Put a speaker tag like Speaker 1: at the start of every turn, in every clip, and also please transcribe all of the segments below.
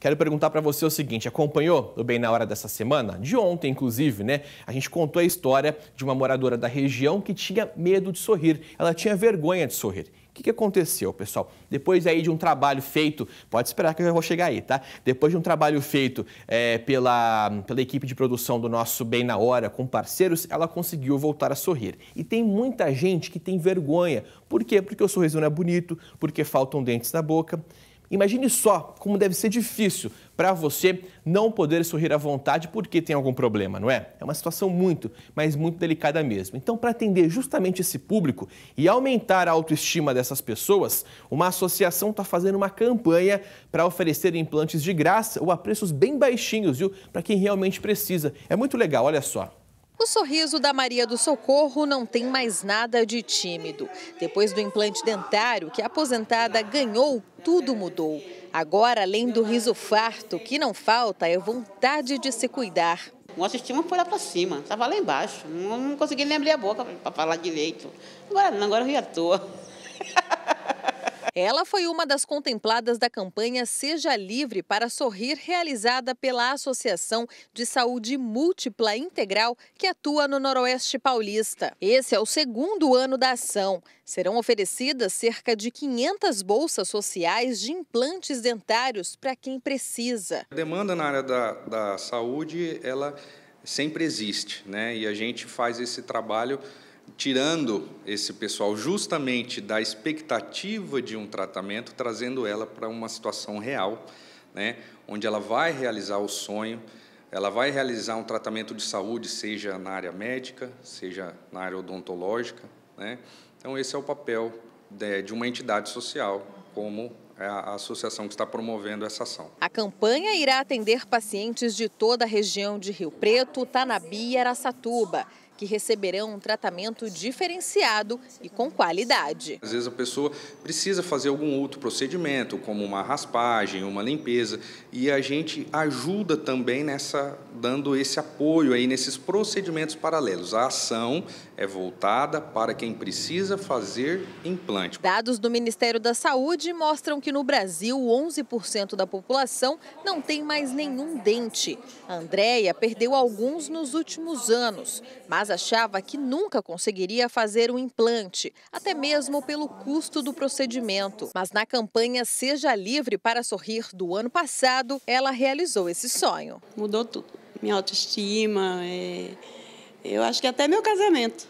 Speaker 1: Quero perguntar para você o seguinte: acompanhou o Bem na Hora dessa semana? De ontem, inclusive, né? A gente contou a história de uma moradora da região que tinha medo de sorrir. Ela tinha vergonha de sorrir. O que, que aconteceu, pessoal? Depois aí de um trabalho feito, pode esperar que eu já vou chegar aí, tá? Depois de um trabalho feito é, pela, pela equipe de produção do nosso Bem na Hora com parceiros, ela conseguiu voltar a sorrir. E tem muita gente que tem vergonha. Por quê? Porque o sorriso não é bonito, porque faltam dentes na boca. Imagine só como deve ser difícil para você não poder sorrir à vontade porque tem algum problema, não é? É uma situação muito, mas muito delicada mesmo. Então, para atender justamente esse público e aumentar a autoestima dessas pessoas, uma associação está fazendo uma campanha para oferecer implantes de graça ou a preços bem baixinhos, viu? Para quem realmente precisa. É muito legal, olha só.
Speaker 2: O sorriso da Maria do Socorro não tem mais nada de tímido. Depois do implante dentário que a aposentada ganhou, tudo mudou. Agora, além do riso farto, que não falta é vontade de se cuidar. Nossa estima foi lá para cima, estava lá embaixo. Não, não consegui nem abrir a boca para falar direito. Agora não, agora eu ri à toa. Ela foi uma das contempladas da campanha Seja Livre para Sorrir, realizada pela Associação de Saúde Múltipla Integral, que atua no Noroeste Paulista. Esse é o segundo ano da ação. Serão oferecidas cerca de 500 bolsas sociais de implantes dentários para quem
Speaker 3: precisa. A demanda na área da, da saúde, ela sempre existe, né? E a gente faz esse trabalho tirando esse pessoal justamente da expectativa de um tratamento, trazendo ela para uma situação real, né, onde ela vai realizar o sonho, ela vai realizar um tratamento de saúde, seja na área médica, seja na área odontológica. Né? Então, esse é o papel de, de uma entidade social como é a associação que está promovendo essa ação.
Speaker 2: A campanha irá atender pacientes de toda a região de Rio Preto, Tanabi e Araçatuba que receberão um tratamento diferenciado e com qualidade.
Speaker 3: Às vezes a pessoa precisa fazer algum outro procedimento, como uma raspagem, uma limpeza, e a gente ajuda também nessa dando esse apoio aí nesses procedimentos paralelos. A ação é voltada para quem precisa fazer implante.
Speaker 2: Dados do Ministério da Saúde mostram que no Brasil 11% da população não tem mais nenhum dente. A Andrea perdeu alguns nos últimos anos, mas mas achava que nunca conseguiria fazer um implante, até mesmo pelo custo do procedimento. Mas na campanha Seja Livre para Sorrir do ano passado, ela realizou esse sonho. Mudou tudo. Minha autoestima, é... eu acho que até meu casamento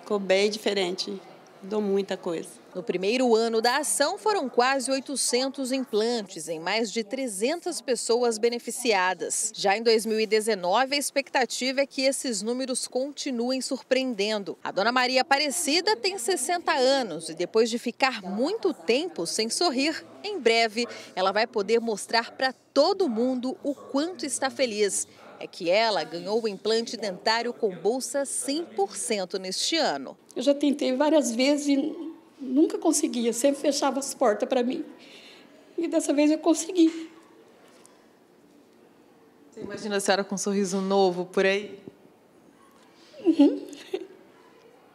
Speaker 2: ficou bem diferente. Mudou muita coisa. No primeiro ano da ação, foram quase 800 implantes em mais de 300 pessoas beneficiadas. Já em 2019, a expectativa é que esses números continuem surpreendendo. A dona Maria Aparecida tem 60 anos e depois de ficar muito tempo sem sorrir, em breve ela vai poder mostrar para todo mundo o quanto está feliz. É que ela ganhou o implante dentário com bolsa 100% neste ano. Eu já tentei várias vezes e Nunca conseguia, sempre fechava as portas para mim. E dessa vez eu consegui. Você imagina a senhora com um sorriso novo por aí? Uhum.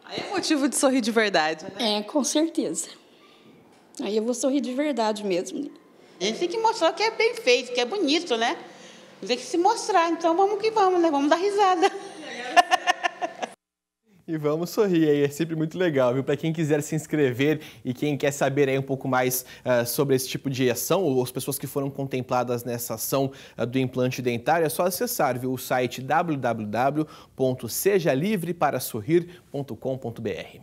Speaker 2: Aí é motivo de sorrir de verdade, né? É, com certeza. Aí eu vou sorrir de verdade mesmo. A gente tem que mostrar que é bem feito, que é bonito, né? Tem que se mostrar. Então vamos que vamos, né? Vamos dar risada
Speaker 1: e vamos sorrir aí, é sempre muito legal, viu? Para quem quiser se inscrever e quem quer saber aí um pouco mais uh, sobre esse tipo de ação ou as pessoas que foram contempladas nessa ação uh, do implante dentário, é só acessar, viu, o site www.sejalivreparassorrir.com.br.